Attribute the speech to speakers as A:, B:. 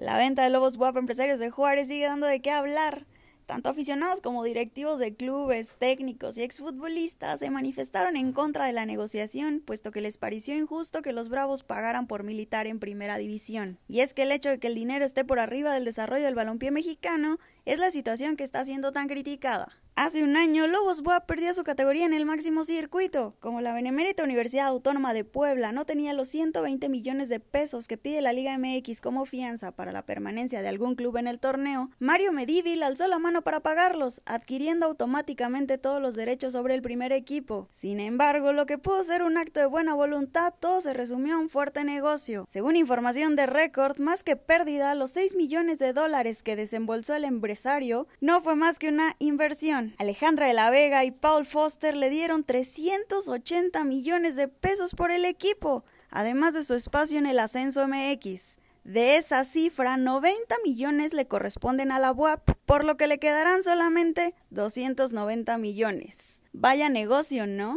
A: La venta de lobos WAP empresarios de Juárez sigue dando de qué hablar. Tanto aficionados como directivos de clubes, técnicos y exfutbolistas se manifestaron en contra de la negociación, puesto que les pareció injusto que los Bravos pagaran por militar en primera división. Y es que el hecho de que el dinero esté por arriba del desarrollo del balompié mexicano es la situación que está siendo tan criticada. Hace un año, Lobos Boa perdió su categoría en el máximo circuito. Como la Benemérita Universidad Autónoma de Puebla no tenía los 120 millones de pesos que pide la Liga MX como fianza para la permanencia de algún club en el torneo, Mario Medivil alzó la mano para pagarlos, adquiriendo automáticamente todos los derechos sobre el primer equipo. Sin embargo, lo que pudo ser un acto de buena voluntad, todo se resumió a un fuerte negocio. Según información de Record, más que pérdida, los 6 millones de dólares que desembolsó el empresario no fue más que una inversión Alejandra de la Vega y Paul Foster le dieron 380 millones de pesos por el equipo, además de su espacio en el Ascenso MX. De esa cifra, 90 millones le corresponden a la UAP, por lo que le quedarán solamente 290 millones. Vaya negocio, ¿no?